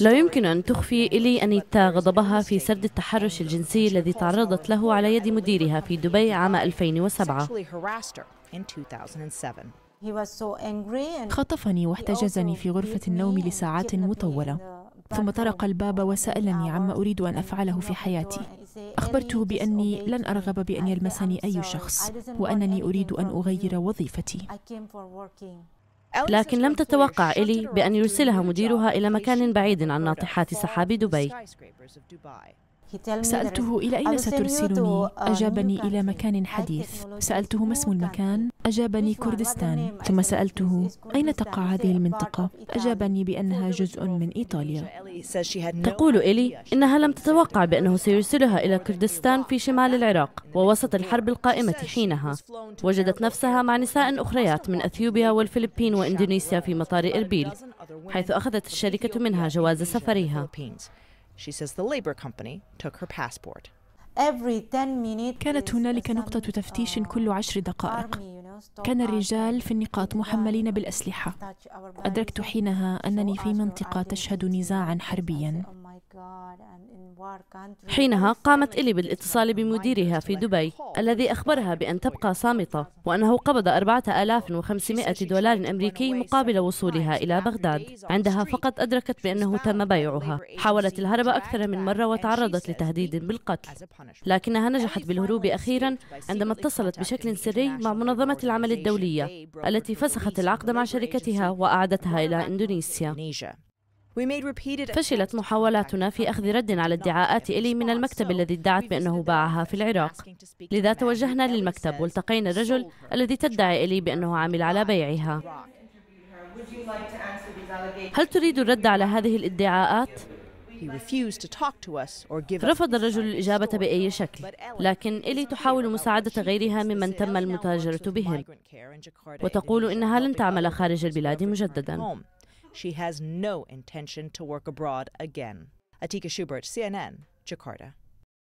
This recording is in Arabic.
لا يمكن أن تخفي إلي أنيتا غضبها في سرد التحرش الجنسي الذي تعرضت له على يد مديرها في دبي عام 2007 خطفني واحتجزني في غرفة النوم لساعات مطولة ثم طرق الباب وسألني عما أريد أن أفعله في حياتي أخبرته بأني لن أرغب بأن يلمسني أي شخص وأنني أريد أن أغير وظيفتي لكن لم تتوقع إلي بأن يرسلها مديرها إلى مكان بعيد عن ناطحات سحاب دبي سألته إلى أين سترسلني؟ uh, أجابني إلى مكان حديث سألته ما اسم المكان؟ أجابني كردستان ثم سألته أين تقع هذه المنطقة؟ أجابني بأنها جزء من إيطاليا تقول إلي إنها لم تتوقع بأنه سيرسلها إلى كردستان في شمال العراق ووسط الحرب القائمة حينها وجدت نفسها مع نساء أخريات من أثيوبيا والفلبين وإندونيسيا في مطار إربيل حيث أخذت الشركة منها جواز سفرها She says the labor company took her passport. كانت هنالك نقطة uh, تفتيش كل عشر دقائق كان الرجال في النقاط محملين بالأسلحة أدركت حينها أنني في منطقة تشهد نزاعا حربيا حينها قامت إلي بالاتصال بمديرها في دبي الذي أخبرها بأن تبقى صامتة وأنه قبض 4500 دولار أمريكي مقابل وصولها إلى بغداد عندها فقط أدركت بأنه تم بيعها حاولت الهرب أكثر من مرة وتعرضت لتهديد بالقتل لكنها نجحت بالهروب أخيرا عندما اتصلت بشكل سري مع منظمة العمل الدولية التي فسخت العقد مع شركتها وأعادتها إلى إندونيسيا فشلت محاولاتنا في أخذ رد على ادعاءات إلي من المكتب الذي ادعت بأنه باعها في العراق لذا توجهنا للمكتب والتقينا الرجل الذي تدعي إلي بأنه عمل على بيعها هل تريد الرد على هذه الادعاءات؟ رفض الرجل الإجابة بأي شكل لكن إلي تحاول مساعدة غيرها ممن تم المتاجرة بهم وتقول إنها لن تعمل خارج البلاد مجددا she has no intention to work abroad again. Atika Schubert, CNN, Jakarta.